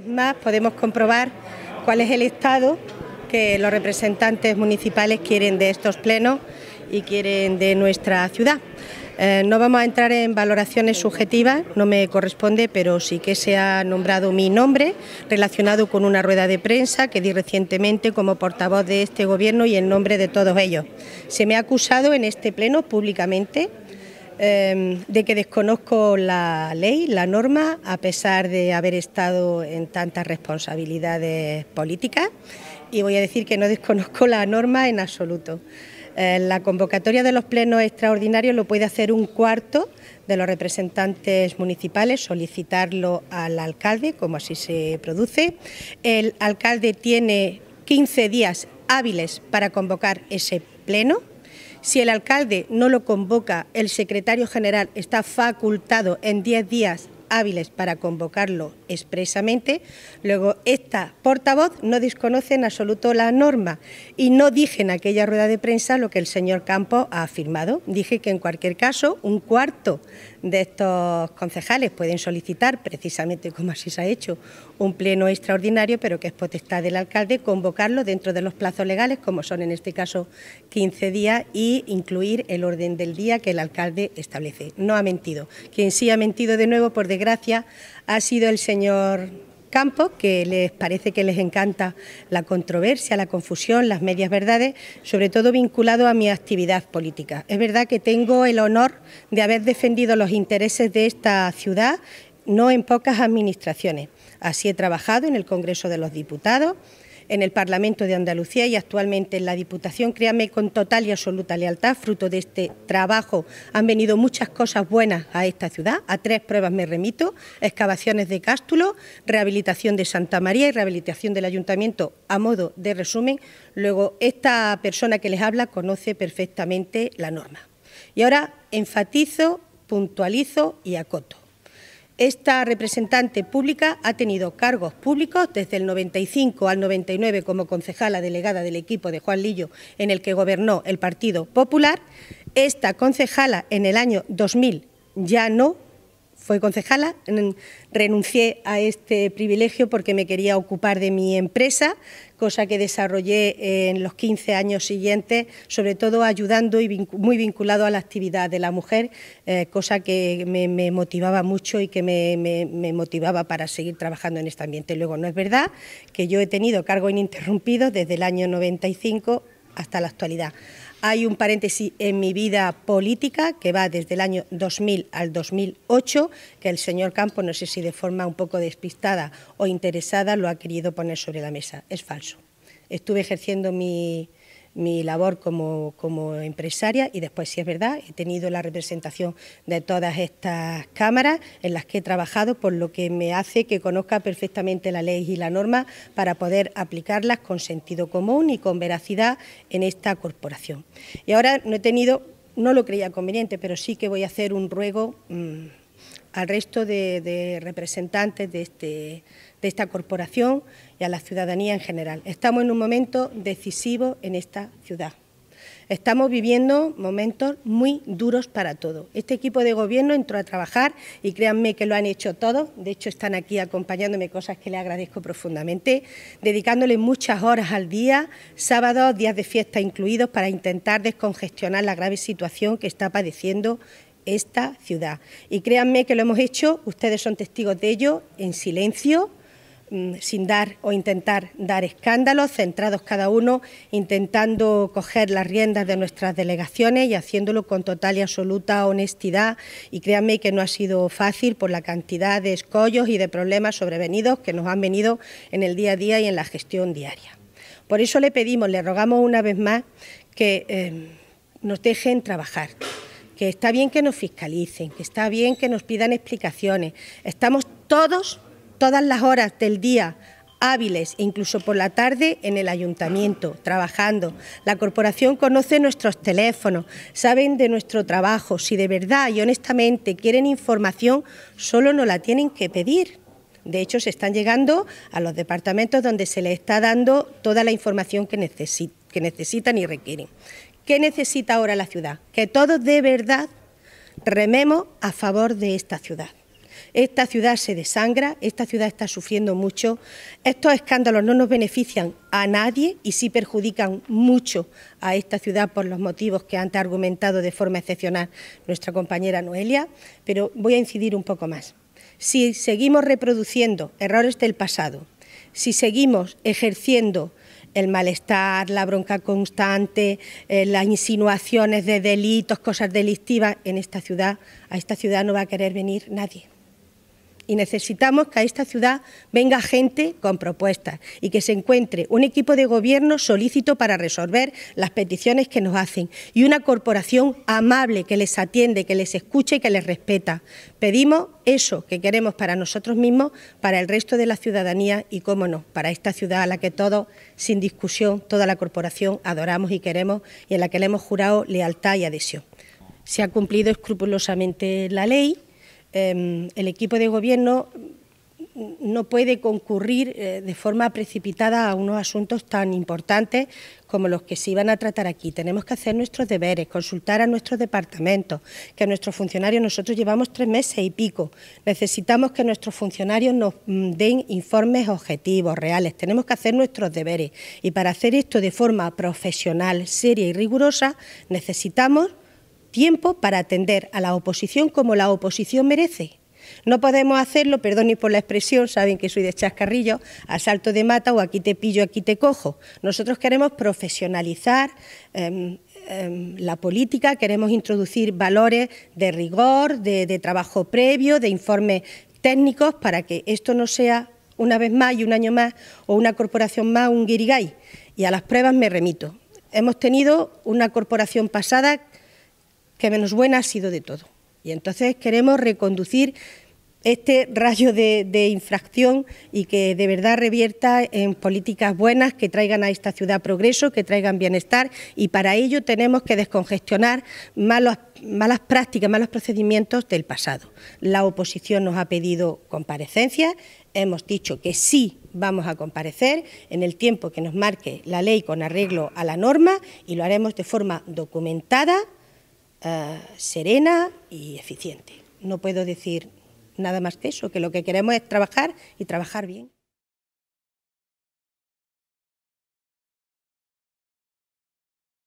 más podemos comprobar cuál es el estado que los representantes municipales quieren de estos plenos y quieren de nuestra ciudad. Eh, no vamos a entrar en valoraciones subjetivas, no me corresponde, pero sí que se ha nombrado mi nombre relacionado con una rueda de prensa que di recientemente como portavoz de este Gobierno y el nombre de todos ellos. Se me ha acusado en este pleno públicamente Em, de que desconozco la ley, la norma, a pesar de haber estado en tantas responsabilidades políticas y voy a decir que no desconozco la norma en absoluto. Eh, la convocatoria de los plenos extraordinarios lo puede hacer un cuarto de los representantes municipales, solicitarlo al alcalde, como así se produce. El alcalde tiene 15 días hábiles para convocar ese pleno si el alcalde no lo convoca, el secretario general está facultado en 10 días hábiles para convocarlo expresamente. Luego, esta portavoz no desconoce en absoluto la norma y no dije en aquella rueda de prensa lo que el señor Campos ha afirmado. Dije que en cualquier caso un cuarto de estos concejales pueden solicitar, precisamente como así se ha hecho, un pleno extraordinario, pero que es potestad del alcalde convocarlo dentro de los plazos legales, como son en este caso 15 días, e incluir el orden del día que el alcalde establece. No ha mentido. Quien sí ha mentido de nuevo por Gracias. ha sido el señor Campos, que les parece que les encanta la controversia, la confusión, las medias verdades, sobre todo vinculado a mi actividad política. Es verdad que tengo el honor de haber defendido los intereses de esta ciudad, no en pocas administraciones. Así he trabajado en el Congreso de los Diputados, en el Parlamento de Andalucía y actualmente en la Diputación. Créame con total y absoluta lealtad, fruto de este trabajo han venido muchas cosas buenas a esta ciudad. A tres pruebas me remito, excavaciones de Cástulo, rehabilitación de Santa María y rehabilitación del Ayuntamiento a modo de resumen. Luego, esta persona que les habla conoce perfectamente la norma. Y ahora enfatizo, puntualizo y acoto. Esta representante pública ha tenido cargos públicos desde el 95 al 99 como concejala delegada del equipo de Juan Lillo, en el que gobernó el Partido Popular. Esta concejala en el año 2000 ya no, fue concejala, renuncié a este privilegio porque me quería ocupar de mi empresa, cosa que desarrollé en los 15 años siguientes, sobre todo ayudando y muy vinculado a la actividad de la mujer, eh, cosa que me, motivaba mucho y que me, me, motivaba para seguir trabajando en este ambiente. Luego, no es verdad que yo he tenido cargo ininterrumpido desde el año 95 hasta la actualidad. Hay un paréntesis en mi vida política que va desde el año 2000 al 2008, que el señor Campo, no sé si de forma un poco despistada o interesada, lo ha querido poner sobre la mesa. Es falso. Estuve ejerciendo mi, mi labor como, empresaria y después, si es verdad, he tenido la representación de todas estas cámaras en las que he trabajado, por lo que me hace que conozca perfectamente la ley y la norma para poder aplicarlas con sentido común y con veracidad en esta corporación. Y ahora no he tenido, no lo creía conveniente, pero sí que voy a hacer un ruego. Mm, al resto de, representantes de, este, de esta corporación y a la ciudadanía en general. Estamos en un momento decisivo en esta ciudad. Estamos viviendo momentos muy duros para todos. Este equipo de gobierno entró a trabajar y créanme que lo han hecho todos. De hecho, están aquí acompañándome, cosas que le agradezco profundamente, dedicándole muchas horas al día, sábados, días de fiesta incluidos, para intentar descongestionar la grave situación que está padeciendo esta ciudad. Y créanme que lo hemos hecho, ustedes son testigos de ello, en silencio, mm, sin dar o intentar dar escándalos, centrados cada uno, intentando coger las riendas de nuestras delegaciones y haciéndolo con total y absoluta honestidad. Y créanme que no ha sido fácil por la cantidad de escollos y de problemas sobrevenidos que nos han venido en el día a día y en la gestión diaria. Por eso le pedimos, le rogamos una vez más que eh, nos dejen trabajar, que está bien que nos fiscalicen, que está bien que nos pidan explicaciones. Estamos todos, todas las horas del día hábiles incluso por la tarde en el ayuntamiento, trabajando. La corporación conoce nuestros teléfonos, saben de nuestro trabajo. Si de verdad y honestamente quieren información, solo nos la tienen que pedir. De hecho, se están llegando a los departamentos donde se les está dando toda la información que, necesitan y requieren. ¿Qué necesita ahora la ciudad? Que todos de verdad rememos a favor de esta ciudad. Esta ciudad se desangra, esta ciudad está sufriendo mucho, estos escándalos no nos benefician a nadie y sí perjudican mucho a esta ciudad por los motivos que antes ha argumentado de forma excepcional nuestra compañera Noelia, pero voy a incidir un poco más. Si seguimos reproduciendo errores del pasado, si seguimos ejerciendo el malestar, la bronca constante, eh, las insinuaciones de delitos, cosas delictivas, en esta ciudad, a esta ciudad no va a querer venir nadie y necesitamos que a esta ciudad venga gente con propuestas y que se encuentre un equipo de gobierno solícito para resolver las peticiones que nos hacen y una corporación amable que les atiende, que les escuche y que les respeta. Pedimos eso que queremos para nosotros mismos, para el resto de la ciudadanía y, cómo no, para esta ciudad a la que todos, sin discusión, toda la corporación adoramos y queremos y en la que le hemos jurado lealtad y adhesión. Se ha cumplido escrupulosamente la ley. Em, el equipo de gobierno no puede concurrir eh, de forma precipitada a unos asuntos tan importantes como los que se iban a tratar aquí. Tenemos que hacer nuestros deberes, consultar a nuestros departamentos, que a nuestros funcionarios, nosotros llevamos tres meses y pico, necesitamos que nuestros funcionarios nos mm, den informes objetivos, reales, tenemos que hacer nuestros deberes y para hacer esto de forma profesional, seria y rigurosa necesitamos tiempo para atender a la oposición como la oposición merece. No podemos hacerlo, perdón por la expresión, saben que soy de chascarrillo, a salto de mata o aquí te pillo, aquí te cojo. Nosotros queremos profesionalizar em, em, la política, queremos introducir valores de rigor, de, trabajo previo, de informes técnicos para que esto no sea una vez más y un año más o una corporación más un guirigay. Y a las pruebas me remito. Hemos tenido una corporación pasada que menos buena ha sido de todo. Y entonces queremos reconducir este rayo de, infracción y que de verdad revierta en políticas buenas que traigan a esta ciudad progreso, que traigan bienestar y para ello tenemos que descongestionar malas prácticas, malos procedimientos del pasado. La oposición nos ha pedido comparecencia, hemos dicho que sí vamos a comparecer en el tiempo que nos marque la ley con arreglo a la norma y lo haremos de forma documentada, eh, serena y eficiente. No puedo decir nada más que eso, que lo que queremos es trabajar y trabajar bien.